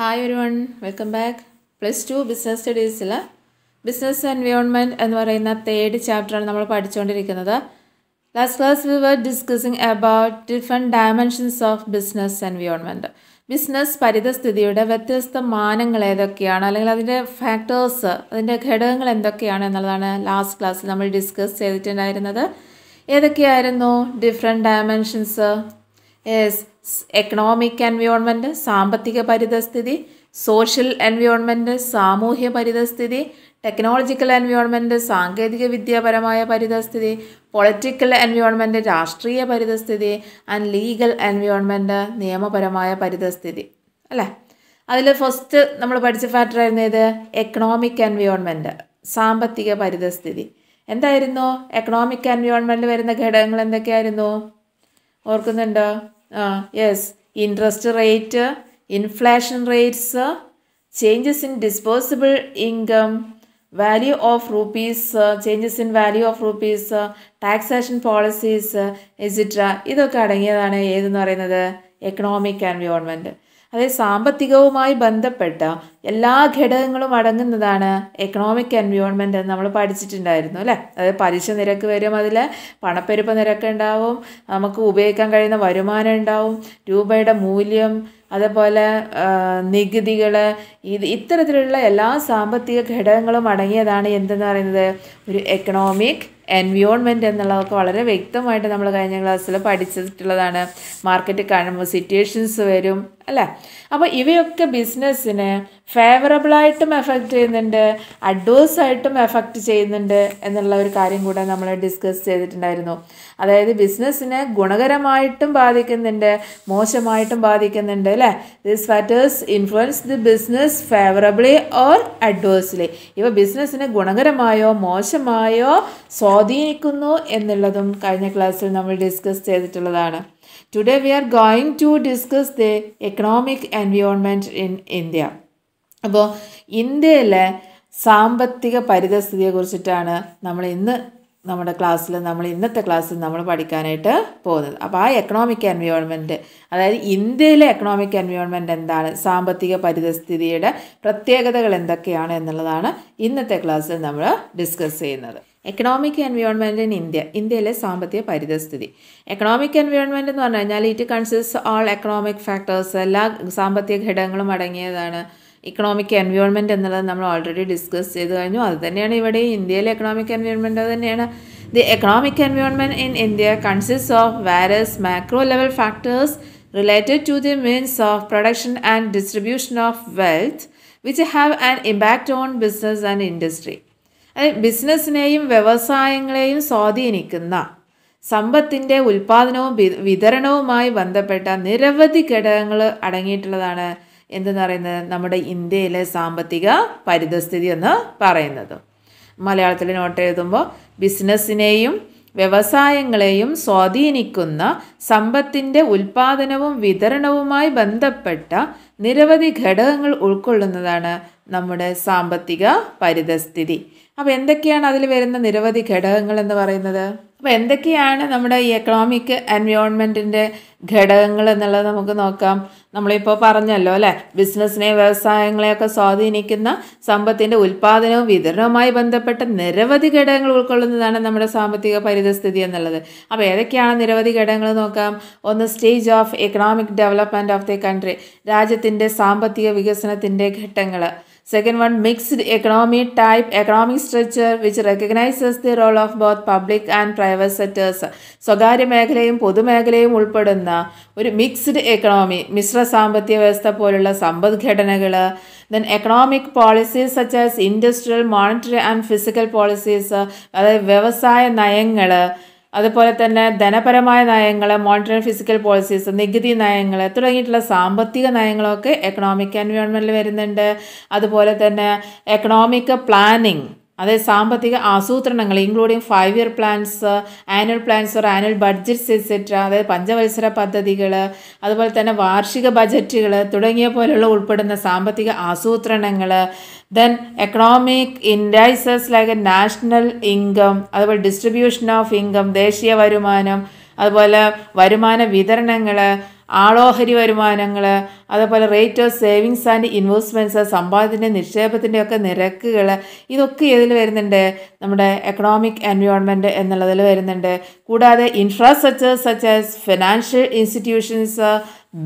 Hi ഒരു one welcome back plus two business സ്റ്റഡീസിൽ business environment എന്ന് പറയുന്ന തേർഡ് ചാപ്റ്ററാണ് നമ്മൾ പഠിച്ചുകൊണ്ടിരിക്കുന്നത് last class we were discussing about different dimensions of business environment business പരിതസ്ഥിതിയുടെ വ്യത്യസ്ത മാനങ്ങൾ ഏതൊക്കെയാണ് അല്ലെങ്കിൽ അതിൻ്റെ ഫാക്ടേഴ്സ് അതിൻ്റെ ഘടകങ്ങൾ എന്തൊക്കെയാണ് എന്നുള്ളതാണ് ലാസ്റ്റ് ക്ലാസ്സിൽ നമ്മൾ ഡിസ്കസ് ചെയ്തിട്ടുണ്ടായിരുന്നത് ഏതൊക്കെയായിരുന്നു different dimensions yes economic environment സാമ്പത്തിക പരിതസ്ഥിതി സോഷ്യൽ എൻവയോൺമെൻറ്റ് സാമൂഹ്യ പരിതസ്ഥിതി ടെക്നോളജിക്കൽ എൻവയോൺമെൻറ്റ് സാങ്കേതിക വിദ്യാപരമായ പരിതസ്ഥിതി പൊളിറ്റിക്കൽ എൻവയോൺമെൻറ്റ് രാഷ്ട്രീയ പരിതസ്ഥിതി ആൻഡ് ലീഗൽ എൻവയോൺമെൻറ്റ് നിയമപരമായ പരിതസ്ഥിതി അല്ലേ അതിൽ ഫസ്റ്റ് നമ്മൾ പഠിച്ച ഫാക്ടറായിരുന്നു ഇത് എക്കണോമിക് എൻവയോൺമെൻറ്റ് സാമ്പത്തിക പരിതസ്ഥിതി എന്തായിരുന്നു എക്കണോമിക് എൻവയോൺമെൻറ്റിൽ വരുന്ന ഘടകങ്ങൾ എന്തൊക്കെയായിരുന്നു ഓർക്കുന്നുണ്ടോ yes interest rate inflation rates changes in disposable income value of rupees changes in value of rupees taxation policies etcetera ഇതൊക്കെ അടങ്ങിയതാണ് ഏതെന്ന് പറയുന്നത് എക്കണോമിക് ഗവൺമെൻറ് അതായത് സാമ്പത്തികവുമായി ബന്ധപ്പെട്ട എല്ലാ ഘടകങ്ങളും അടങ്ങുന്നതാണ് എക്കണോമിക് എൻവയോൺമെൻ്റ് എന്ന് നമ്മൾ പഠിച്ചിട്ടുണ്ടായിരുന്നു അല്ലേ അതായത് പലിശ നിരക്ക് വരും അതിൽ പണപ്പെരുപ്പ നിരക്ക് ഉണ്ടാവും നമുക്ക് ഉപയോഗിക്കാൻ കഴിയുന്ന വരുമാനം ഉണ്ടാവും രൂപയുടെ മൂല്യം അതുപോലെ നികുതികൾ ഇത് ഇത്തരത്തിലുള്ള എല്ലാ സാമ്പത്തിക ഘടകങ്ങളും അടങ്ങിയതാണ് എന്തെന്ന് പറയുന്നത് ഒരു എക്കണോമിക് എൻവിയോൺമെൻറ്റ് എന്നുള്ളതൊക്കെ വളരെ വ്യക്തമായിട്ട് നമ്മൾ കഴിഞ്ഞ ക്ലാസ്സിൽ പഠിച്ചിട്ടുള്ളതാണ് മാർക്കറ്റ് കാണുമ്പോൾ സിറ്റുവേഷൻസ് വരും അല്ലേ അപ്പോൾ ഇവയൊക്കെ ബിസിനസ്സിന് ഫേവറബിളായിട്ടും എഫക്റ്റ് ചെയ്യുന്നുണ്ട് അഡ്വേഴ്സായിട്ടും എഫക്റ്റ് ചെയ്യുന്നുണ്ട് എന്നുള്ള ഒരു കാര്യം കൂടെ നമ്മൾ ഡിസ്കസ് ചെയ്തിട്ടുണ്ടായിരുന്നു അതായത് ബിസിനസ്സിനെ ഗുണകരമായിട്ടും ബാധിക്കുന്നുണ്ട് മോശമായിട്ടും ബാധിക്കുന്നുണ്ട് അല്ലേ this factors influence the business favourably or adversely ഇവ ബിസിനസ്സിനെ ഗുണകരമായോ മോശമായോ സ്വാധീനിക്കുന്നു എന്നുള്ളതും കഴിഞ്ഞ ക്ലാസ്സിൽ നമ്മൾ ഡിസ്കസ് ചെയ്തിട്ടുള്ളതാണ് today we are going to discuss the economic environment in India അപ്പോൾ ഇന്ത്യയിലെ സാമ്പത്തിക പരിതസ്ഥിതിയെ കുറിച്ചിട്ടാണ് നമ്മൾ ഇന്ന് നമ്മുടെ ക്ലാസ്സിൽ നമ്മൾ ഇന്നത്തെ ക്ലാസ്സിൽ നമ്മൾ പഠിക്കാനായിട്ട് പോകുന്നത് അപ്പോൾ ആ എക്കണോമിക് എൻവയോൺമെൻറ്റ് അതായത് ഇന്ത്യയിലെ എക്കണോമിക് എൻവയോൺമെൻറ്റ് എന്താണ് സാമ്പത്തിക പരിതസ്ഥിതിയുടെ പ്രത്യേകതകൾ എന്തൊക്കെയാണ് എന്നുള്ളതാണ് ഇന്നത്തെ ക്ലാസ്സിൽ നമ്മൾ ഡിസ്കസ് ചെയ്യുന്നത് എക്കണോമിക് എൻവയോൺമെൻറ്റ് ഇൻ ഇന്ത്യ ഇന്ത്യയിലെ സാമ്പത്തിക പരിതസ്ഥിതി എക്കണോമിക് എൻവയോൺമെൻറ്റ് എന്ന് പറഞ്ഞു കഴിഞ്ഞാൽ it consist all economic factors എല്ലാ സാമ്പത്തിക ഘടകങ്ങളും അടങ്ങിയതാണ് ഇക്കണോമിക് എൻവയോൺമെൻറ്റ് എന്നുള്ളത് നമ്മൾ ഓൾറെഡി ഡിസ്കസ് ചെയ്ത് കഴിഞ്ഞു അത് തന്നെയാണ് ഇവിടെ ഇന്ത്യയിലെ എക്കണോമിക് എൻവയോൺമെൻറ്റ് അത് തന്നെയാണ് the economic environment in India consist of various macro level factors related to the means of production and distribution of wealth which have an impact on business and industry അതായത് ബിസിനസ്സിനെയും വ്യവസായങ്ങളെയും സ്വാധീനിക്കുന്ന സമ്പത്തിൻ്റെ ഉൽപ്പാദനവും വിതരണവുമായി ബന്ധപ്പെട്ട നിരവധി ഘടകങ്ങൾ അടങ്ങിയിട്ടുള്ളതാണ് എന്തെന്ന് പറയുന്നത് നമ്മുടെ ഇന്ത്യയിലെ സാമ്പത്തിക പരിതസ്ഥിതി എന്ന് പറയുന്നത് മലയാളത്തിൽ നോട്ട് എഴുതുമ്പോൾ ബിസിനസ്സിനെയും വ്യവസായങ്ങളെയും സ്വാധീനിക്കുന്ന സമ്പത്തിൻ്റെ ഉൽപാദനവും വിതരണവുമായി ബന്ധപ്പെട്ട നിരവധി ഘടകങ്ങൾ ഉൾക്കൊള്ളുന്നതാണ് നമ്മുടെ സാമ്പത്തിക പരിതസ്ഥിതി അപ്പോൾ എന്തൊക്കെയാണ് അതിൽ വരുന്ന നിരവധി ഘടകങ്ങൾ എന്ന് പറയുന്നത് അപ്പോൾ എന്തൊക്കെയാണ് നമ്മുടെ ഈ എക്കണോമിക് എൻവയോൺമെൻറ്റിൻ്റെ ഘടകങ്ങൾ എന്നുള്ളത് നമുക്ക് നോക്കാം നമ്മളിപ്പോൾ പറഞ്ഞല്ലോ അല്ലേ ബിസിനസ്സിനെ വ്യവസായങ്ങളെയൊക്കെ സ്വാധീനിക്കുന്ന സമ്പത്തിൻ്റെ ഉൽപ്പാദനവും വിതരണവുമായി ബന്ധപ്പെട്ട നിരവധി ഘടകങ്ങൾ ഉൾക്കൊള്ളുന്നതാണ് നമ്മുടെ സാമ്പത്തിക പരിതസ്ഥിതി എന്നുള്ളത് അപ്പോൾ ഏതൊക്കെയാണ് നിരവധി ഘടകങ്ങൾ നോക്കാം ഒന്ന് stage of economic development of the country രാജ്യത്തിൻ്റെ സാമ്പത്തിക വികസനത്തിൻ്റെ ഘട്ടങ്ങൾ Second one, mixed economy type, economic structure which recognizes the role of both public and private sectors. സ്വകാര്യ മേഖലയും പൊതുമേഖലയും ഉൾപ്പെടുന്ന ഒരു മിക്സ്ഡ് എക്കണോമി മിശ്ര സാമ്പത്തിക വ്യവസ്ഥ പോലുള്ള സമ്പദ്ഘടനകൾ then economic policies such as industrial monetary and physical policies അതായത് വ്യവസായ നയങ്ങൾ അതുപോലെ തന്നെ ധനപരമായ നയങ്ങൾ മോണിറ്ററി ഫിസിക്കൽ പോളിസീസ് നികുതി നയങ്ങൾ തുടങ്ങിയിട്ടുള്ള സാമ്പത്തിക നയങ്ങളൊക്കെ എക്കണോമിക് എൻവയോൺമെൻറ്റിൽ വരുന്നുണ്ട് അതുപോലെ തന്നെ എക്കണോമിക് പ്ലാനിങ് അതായത് സാമ്പത്തിക ആസൂത്രണങ്ങൾ including five year plans annual plans or annual budgets etcetera അതായത് പഞ്ചവത്സര പദ്ധതികൾ അതുപോലെ തന്നെ വാർഷിക ബജറ്റുകൾ തുടങ്ങിയ പോലുള്ള ഉൾപ്പെടുന്ന സാമ്പത്തിക ആസൂത്രണങ്ങൾ then economic indices like national income അതുപോലെ ഡിസ്ട്രിബ്യൂഷൻ ഓഫ് ഇൻകം ദേശീയ വരുമാനം അതുപോലെ വരുമാന വിതരണങ്ങൾ ആളോഹരി വരുമാനങ്ങൾ അതേപോലെ rate of savings and investments സമ്പാദ്യത്തിൻ്റെ നിക്ഷേപത്തിൻ്റെ ഒക്കെ നിരക്കുകൾ ഇതൊക്കെ ഇതിൽ വരുന്നുണ്ട് നമ്മുടെ എക്കണോമിക് എൻവയോൺമെൻറ്റ് എന്നുള്ളതിൽ വരുന്നുണ്ട് കൂടാതെ infrastructure such as financial institutions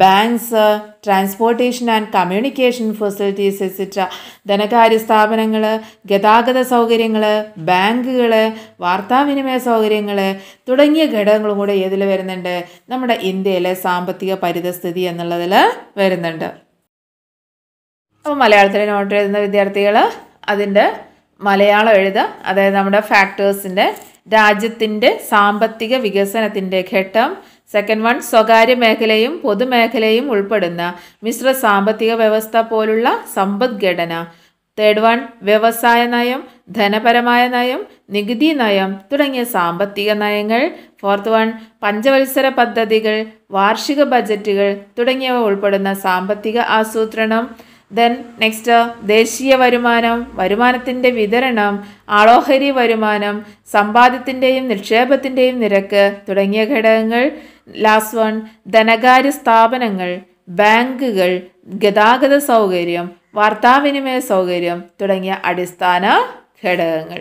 banks transportation and communication facilities etcetera ധനകാര്യ സ്ഥാപനങ്ങൾ ഗതാഗത സൗകര്യങ്ങൾ ബാങ്കുകൾ വാർത്താവിനിമയ സൗകര്യങ്ങൾ തുടങ്ങിയ ഘടകങ്ങളും കൂടെ ഏതിൽ വരുന്നുണ്ട് നമ്മുടെ ഇന്ത്യയിലെ സാമ്പത്തിക പരിതസ്ഥിതി എന്നുള്ളതിൽ വരുന്നുണ്ട് അപ്പോൾ മലയാളത്തിൽ നോട്ട് എഴുതുന്ന വിദ്യാർത്ഥികൾ അതിൻ്റെ മലയാളം എഴുതുക അതായത് നമ്മുടെ ഫാക്ടേഴ്സിൻ്റെ രാജ്യത്തിൻ്റെ സാമ്പത്തിക വികസനത്തിൻ്റെ ഘട്ടം സെക്കൻഡ് വൺ സ്വകാര്യ മേഖലയും പൊതുമേഖലയും ഉൾപ്പെടുന്ന മിശ്ര സാമ്പത്തിക വ്യവസ്ഥ പോലുള്ള സമ്പദ്ഘടന തേർഡ് വൺ വ്യവസായ നയം ധനപരമായ നയം നികുതി നയം തുടങ്ങിയ സാമ്പത്തിക നയങ്ങൾ ഫോർത്ത് വൺ പഞ്ചവത്സര പദ്ധതികൾ വാർഷിക ബജറ്റുകൾ തുടങ്ങിയവ ഉൾപ്പെടുന്ന സാമ്പത്തിക ആസൂത്രണം ദെൻ നെക്സ്റ്റ് ദേശീയ വരുമാനം വരുമാനത്തിൻ്റെ വിതരണം ആളോഹരി വരുമാനം സമ്പാദ്യത്തിൻ്റെയും നിക്ഷേപത്തിൻ്റെയും നിരക്ക് തുടങ്ങിയ ഘടകങ്ങൾ ലാസ്റ്റ് വൺ ധനകാര്യ സ്ഥാപനങ്ങൾ ബാങ്കുകൾ ഗതാഗത സൗകര്യം വാർത്താവിനിമയ സൗകര്യം തുടങ്ങിയ അടിസ്ഥാന ഘടകങ്ങൾ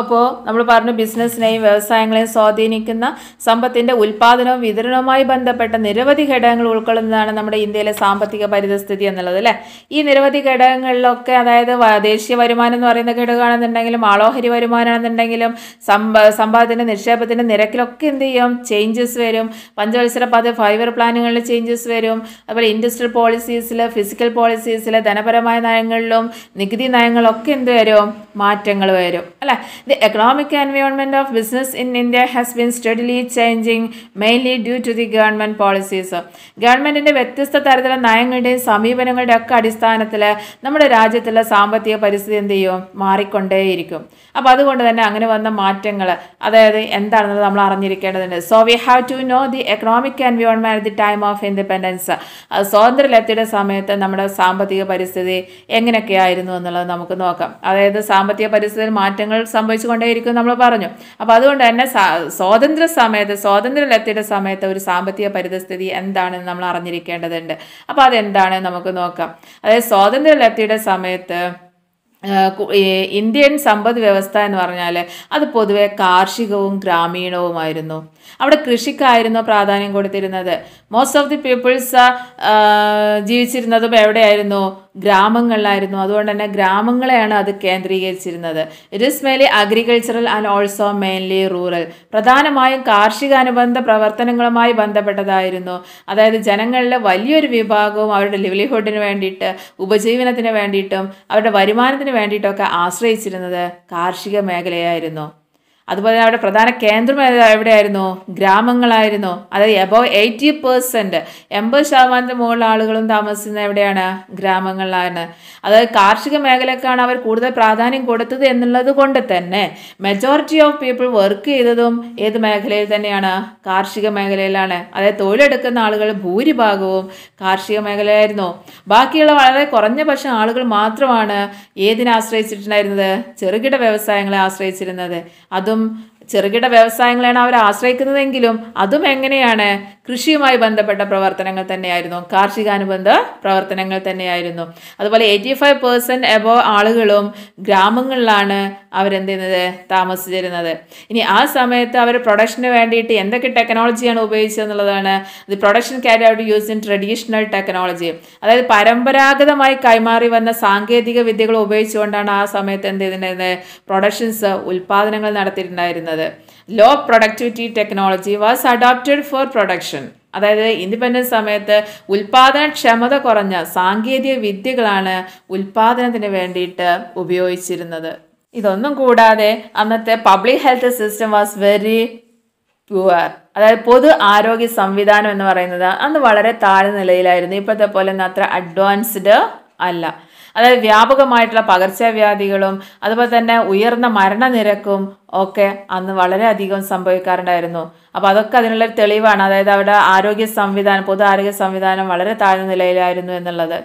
അപ്പോൾ നമ്മൾ പറഞ്ഞു ബിസിനസ്സിനെയും വ്യവസായങ്ങളെയും സ്വാധീനിക്കുന്ന സമ്പത്തിൻ്റെ ഉൽപ്പാദനവും വിതരണവുമായി ബന്ധപ്പെട്ട നിരവധി ഘടകങ്ങൾ ഉൾക്കൊള്ളുന്നതാണ് നമ്മുടെ ഇന്ത്യയിലെ സാമ്പത്തിക പരിതസ്ഥിതി എന്നുള്ളത് അല്ലേ ഈ നിരവധി ഘടകങ്ങളിലൊക്കെ അതായത് ദേശീയ വരുമാനം എന്ന് പറയുന്ന ഘടകമാണെന്നുണ്ടെങ്കിലും ആളോഹരി വരുമാനമാണെന്നുണ്ടെങ്കിലും സമ്പ സമ്പാദത്തിൻ്റെ നിക്ഷേപത്തിൻ്റെ നിരക്കിലൊക്കെ എന്ത് ചെയ്യും ചേഞ്ചസ് വരും പഞ്ചവത്സര പദ ഫൈബർ പ്ലാനുകളിൽ ചേഞ്ചസ് വരും അതുപോലെ ഇൻഡസ്ട്രിയൽ പോളിസീസിൽ ഫിസിക്കൽ പോളിസീസിൽ ധനപരമായ നയങ്ങളിലും നികുതി നയങ്ങളിലൊക്കെ എന്ത് വരും മാറ്റങ്ങൾ വരും അല്ലേ The economic environment of business in India has been steadily changing mainly due to the government policies ഗവൺമെൻറ്റിൻ്റെ വ്യത്യസ്ത തരത്തിലുള്ള നയങ്ങളുടെയും സമീപനങ്ങളുടെയും ഒക്കെ അടിസ്ഥാനത്തിൽ നമ്മുടെ രാജ്യത്തുള്ള സാമ്പത്തിക പരിസ്ഥിതി എന്ത് ചെയ്യും മാറിക്കൊണ്ടേയിരിക്കും അപ്പോൾ അതുകൊണ്ട് തന്നെ അങ്ങനെ വന്ന മാറ്റങ്ങൾ അതായത് എന്താണെന്ന് നമ്മൾ അറിഞ്ഞിരിക്കേണ്ടതുണ്ട് so we have to know the economic environment the time of independence സ്വാതന്ത്ര്യ ലഭ്യയുടെ സമയത്ത് നമ്മുടെ സാമ്പത്തിക പരിസ്ഥിതി എങ്ങനെയൊക്കെയായിരുന്നു എന്നുള്ളത് നമുക്ക് നോക്കാം അതായത് സാമ്പത്തിക പരിസ്ഥിതിയിൽ മാറ്റങ്ങൾ സംഭവിക്കും സംഭവിച്ചു കൊണ്ടേയിരിക്കും നമ്മൾ പറഞ്ഞു അപ്പോൾ അതുകൊണ്ട് തന്നെ സ്വാതന്ത്ര്യ സമയത്ത് സ്വാതന്ത്ര്യം ലത്തിയുടെ സമയത്ത് ഒരു സാമ്പത്തിക പരിതസ്ഥിതി എന്താണെന്ന് നമ്മൾ അറിഞ്ഞിരിക്കേണ്ടതുണ്ട് അപ്പോൾ അതെന്താണ് നമുക്ക് നോക്കാം അതായത് സ്വാതന്ത്ര്യ ലത്തിയുടെ സമയത്ത് ഇന്ത്യൻ സമ്പദ് വ്യവസ്ഥ എന്ന് പറഞ്ഞാൽ അത് പൊതുവെ കാർഷികവും ഗ്രാമീണവുമായിരുന്നു അവിടെ കൃഷിക്കായിരുന്നു പ്രാധാന്യം കൊടുത്തിരുന്നത് മോസ്റ്റ് ഓഫ് ദി പീപ്പിൾസ് ജീവിച്ചിരുന്നതും എവിടെയായിരുന്നു ഗ്രാമങ്ങളിലായിരുന്നു അതുകൊണ്ട് തന്നെ ഗ്രാമങ്ങളെയാണ് അത് കേന്ദ്രീകരിച്ചിരുന്നത് it is mainly agricultural and also mainly rural പ്രധാനമായും കാർഷികാനുബന്ധ പ്രവർത്തനങ്ങളുമായി ബന്ധപ്പെട്ടതായിരുന്നു അതായത് ജനങ്ങളിലെ വലിയൊരു വിഭാഗവും അവരുടെ ലിവ്ലിഹുഡിന് വേണ്ടിയിട്ട് ഉപജീവനത്തിന് വേണ്ടിയിട്ടും അവരുടെ വരുമാനത്തിന് വേണ്ടിയിട്ടൊക്കെ ആശ്രയിച്ചിരുന്നത് കാർഷിക മേഖലയായിരുന്നു അതുപോലെ അവിടെ പ്രധാന കേന്ദ്രം എവിടെയായിരുന്നു ഗ്രാമങ്ങളായിരുന്നു അതായത് എബവ് എയ്റ്റി പെർസെൻറ്റ് എൺപത് ശതമാനത്തിന് മുകളിൽ ആളുകളും താമസിക്കുന്നത് എവിടെയാണ് ഗ്രാമങ്ങളിലാണ് അതായത് കാർഷിക മേഖലക്കാണ് അവർ കൂടുതൽ പ്രാധാന്യം കൊടുത്തത് എന്നുള്ളത് കൊണ്ട് തന്നെ മെജോറിറ്റി ഓഫ് പീപ്പിൾ വർക്ക് ചെയ്തതും ഏത് മേഖലയിൽ തന്നെയാണ് കാർഷിക മേഖലയിലാണ് അതായത് തൊഴിലെടുക്കുന്ന ആളുകൾ ഭൂരിഭാഗവും കാർഷിക മേഖലയായിരുന്നു ബാക്കിയുള്ള വളരെ കുറഞ്ഞ പക്ഷം ആളുകൾ മാത്രമാണ് ഏതിനെ ആശ്രയിച്ചിട്ടുണ്ടായിരുന്നത് ചെറുകിട വ്യവസായങ്ങളെ ആശ്രയിച്ചിരുന്നത് അതും ähm, ചെറുകിട വ്യവസായങ്ങളെയാണ് അവർ ആശ്രയിക്കുന്നതെങ്കിലും അതും എങ്ങനെയാണ് കൃഷിയുമായി ബന്ധപ്പെട്ട പ്രവർത്തനങ്ങൾ തന്നെയായിരുന്നു കാർഷികാനുബന്ധ പ്രവർത്തനങ്ങൾ തന്നെയായിരുന്നു അതുപോലെ എയ്റ്റി ഫൈവ് പേഴ്സൻറ്റ് എബോ ആളുകളും ഗ്രാമങ്ങളിലാണ് അവരെന്ത് ചെയ്യുന്നത് താമസിച്ചിരുന്നത് ഇനി ആ സമയത്ത് അവർ പ്രൊഡക്ഷന് വേണ്ടിയിട്ട് എന്തൊക്കെ ടെക്നോളജിയാണ് ഉപയോഗിച്ചതെന്നുള്ളതാണ് ഇത് production carry out use in traditional technology അതായത് പരമ്പരാഗതമായി കൈമാറി വന്ന സാങ്കേതിക വിദ്യകൾ ഉപയോഗിച്ചുകൊണ്ടാണ് ആ സമയത്ത് എന്ത് ചെയ്തിട്ടുണ്ടായിരുന്നത് പ്രൊഡക്ഷൻസ് ഉൽപ്പാദനങ്ങൾ നടത്തിയിട്ടുണ്ടായിരുന്നത് പറയുന്നത് low productivity technology was adopted for production അതായത് ഇൻഡിപെൻഡൻസ് സമയത്ത് ഉൽപാദനക്ഷമത കുറഞ്ഞ സാങ്കേതിക വിദ്യകളാണ് ഉൽപാദനത്തിന് വേണ്ടിയിട്ട് ഉപയോഗിച്ചിരുന്നത് ഇതൊന്നും കൂടാതെ അന്നത്തെ public health system was very poor അതായത് പൊതു ആരോഗ്യ സംവിധാനം എന്ന് പറയുന്നത് അന്ന് വളരെ താഴ്ന്ന നിലയിലായിരുന്നു ഇപ്പോഴത്തെ പോലെ അത്ര അഡ്വാൻസ്ഡ് അല്ല അതായത് വ്യാപകമായിട്ടുള്ള പകർച്ചവ്യാധികളും അതുപോലെ തന്നെ ഉയർന്ന മരണനിരക്കും ഒക്കെ അന്ന് വളരെയധികം സംഭവിക്കാറുണ്ടായിരുന്നു അപ്പോൾ അതൊക്കെ അതിനുള്ള തെളിവാണ് അതായത് അവിടെ ആരോഗ്യ സംവിധാനം പൊതു ആരോഗ്യ സംവിധാനം വളരെ താഴ്ന്ന നിലയിലായിരുന്നു എന്നുള്ളത്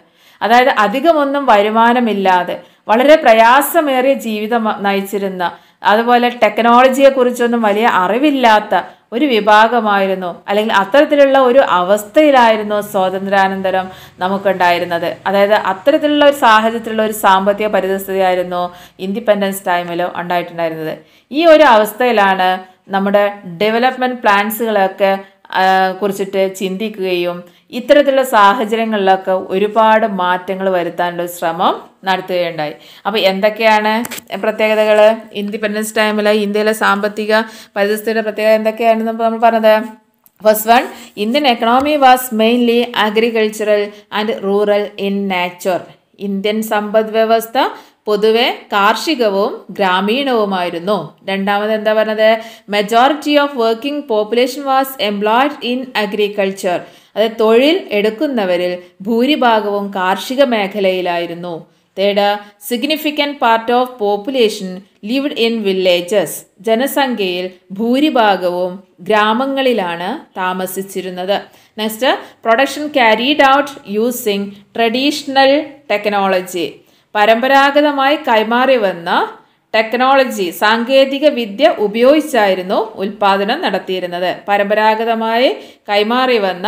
അതായത് അധികമൊന്നും വരുമാനമില്ലാതെ വളരെ പ്രയാസമേറിയ ജീവിതം നയിച്ചിരുന്ന അതുപോലെ ടെക്നോളജിയെക്കുറിച്ചൊന്നും വലിയ അറിവില്ലാത്ത ഒരു വിഭാഗമായിരുന്നു അല്ലെങ്കിൽ അത്തരത്തിലുള്ള ഒരു അവസ്ഥയിലായിരുന്നു സ്വാതന്ത്ര്യാനന്തരം നമുക്കുണ്ടായിരുന്നത് അതായത് അത്തരത്തിലുള്ള ഒരു സാഹചര്യത്തിലുള്ള ഒരു സാമ്പത്തിക പരിതസ്ഥിതിയായിരുന്നു ഇൻഡിപെൻഡൻസ് ടൈമിലോ ഉണ്ടായിട്ടുണ്ടായിരുന്നത് ഈ ഒരു അവസ്ഥയിലാണ് നമ്മുടെ ഡെവലപ്മെൻറ്റ് പ്ലാൻസുകളൊക്കെ കുറിച്ചിട്ട് ചിന്തിക്കുകയും ഇത്തരത്തിലുള്ള സാഹചര്യങ്ങളിലൊക്കെ ഒരുപാട് മാറ്റങ്ങൾ വരുത്താനുള്ള ശ്രമം നടത്തുകയുണ്ടായി അപ്പോൾ എന്തൊക്കെയാണ് പ്രത്യേകതകൾ ഇൻഡിപെൻഡൻസ് ടൈമിൽ ഇന്ത്യയിലെ സാമ്പത്തിക പരിസ്ഥിതിയുടെ പ്രത്യേകത എന്തൊക്കെയാണ് നമ്മൾ പറഞ്ഞത് first one Indian economy was mainly agricultural and rural in nature Indian സമ്പദ് വ്യവസ്ഥ പൊതുവെ കാർഷികവും ഗ്രാമീണവുമായിരുന്നു രണ്ടാമത് എന്താ പറഞ്ഞത് majority of working population was employed in agriculture അതായത് തൊഴിൽ എടുക്കുന്നവരിൽ ഭൂരിഭാഗവും കാർഷിക മേഖലയിലായിരുന്നു third significant part of population lived in villages ജനസംഖ്യയിൽ ഭൂരിഭാഗവും ഗ്രാമങ്ങളിലാണ് താമസിച്ചിരുന്നത് next production carried out using traditional technology പരമ്പരാഗതമായി കൈമാറി വന്ന ടെക്നോളജി സാങ്കേതിക വിദ്യ ഉപയോഗിച്ചായിരുന്നു ഉൽപാദനം നടത്തിയിരുന്നത് പരമ്പരാഗതമായി കൈമാറി വന്ന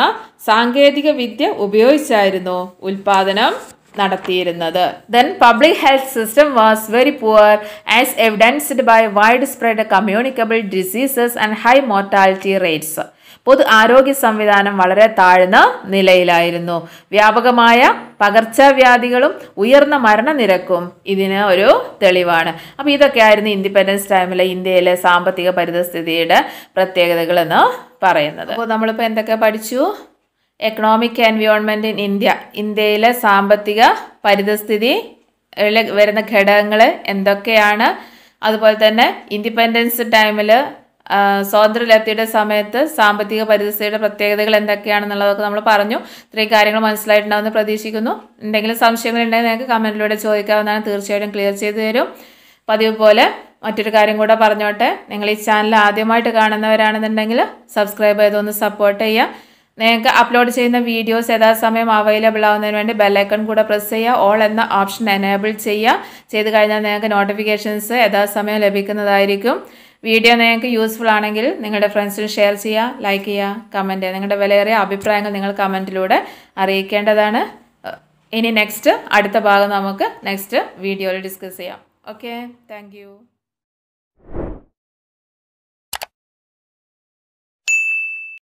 സാങ്കേതിക വിദ്യ ഉപയോഗിച്ചായിരുന്നു ഉൽപാദനം നടത്തിയിരുന്നത് then public health system was very poor as evidenced by wide spread communicable diseases and high mortality rates പൊതു ആരോഗ്യ സംവിധാനം വളരെ താഴ്ന്ന നിലയിലായിരുന്നു വ്യാപകമായ പകർച്ചവ്യാധികളും ഉയർന്ന മരണനിരക്കും ഇതിന് ഒരു തെളിവാണ് അപ്പോൾ ഇതൊക്കെയായിരുന്നു ഇൻഡിപെൻഡൻസ് ടൈമിലെ ഇന്ത്യയിലെ സാമ്പത്തിക പരിതസ്ഥിതിയുടെ എന്ന് പറയുന്നത് അപ്പോൾ നമ്മളിപ്പോൾ എന്തൊക്കെ പഠിച്ചു എക്കണോമിക് എൻവിയോൺമെൻറ്റ് ഇൻ ഇന്ത്യ ഇന്ത്യയിലെ സാമ്പത്തിക പരിതസ്ഥിതി വരുന്ന ഘടകങ്ങൾ എന്തൊക്കെയാണ് അതുപോലെ തന്നെ ഇൻഡിപെൻഡൻസ് ടൈമിൽ സ്വാതന്ത്ര്യലബ്ധിയുടെ സമയത്ത് സാമ്പത്തിക പരിതസ്ഥിതിയുടെ പ്രത്യേകതകൾ എന്തൊക്കെയാണെന്നുള്ളതൊക്കെ നമ്മൾ പറഞ്ഞു ഇത്രയും കാര്യങ്ങൾ മനസ്സിലായിട്ടുണ്ടാവുമെന്ന് പ്രതീക്ഷിക്കുന്നു എന്തെങ്കിലും സംശയങ്ങളുണ്ടെങ്കിൽ നിങ്ങൾക്ക് കമൻറ്റിലൂടെ ചോദിക്കാവുന്നതാണ് തീർച്ചയായിട്ടും ക്ലിയർ ചെയ്തു തരും പതിവ് പോലെ മറ്റൊരു കാര്യം കൂടെ പറഞ്ഞോട്ടെ നിങ്ങൾ ഈ ചാനൽ ആദ്യമായിട്ട് കാണുന്നവരാണെന്നുണ്ടെങ്കിൽ സബ്സ്ക്രൈബ് ചെയ്തൊന്ന് സപ്പോർട്ട് ചെയ്യുക നിങ്ങൾക്ക് അപ്ലോഡ് ചെയ്യുന്ന വീഡിയോസ് യഥാസമയം അവൈലബിൾ ആവുന്നതിന് വേണ്ടി ബെല്ലൈക്കൺ കൂടെ പ്രസ് ചെയ്യുക ഓൾ എന്ന ഓപ്ഷൻ എനേബിൾ ചെയ്യുക ചെയ്ത് കഴിഞ്ഞാൽ നിങ്ങൾക്ക് നോട്ടിഫിക്കേഷൻസ് യഥാസമയം ലഭിക്കുന്നതായിരിക്കും വീഡിയോ നിങ്ങൾക്ക് യൂസ്ഫുൾ ആണെങ്കിൽ നിങ്ങളുടെ ഫ്രണ്ട്സിന് ഷെയർ ചെയ്യുക ലൈക്ക് ചെയ്യുക കമൻറ്റ് നിങ്ങളുടെ വിലയേറിയ അഭിപ്രായങ്ങൾ നിങ്ങൾ കമൻറ്റിലൂടെ അറിയിക്കേണ്ടതാണ് ഇനി നെക്സ്റ്റ് അടുത്ത ഭാഗം നമുക്ക് നെക്സ്റ്റ് വീഡിയോയിൽ ഡിസ്കസ് ചെയ്യാം ഓക്കെ താങ്ക്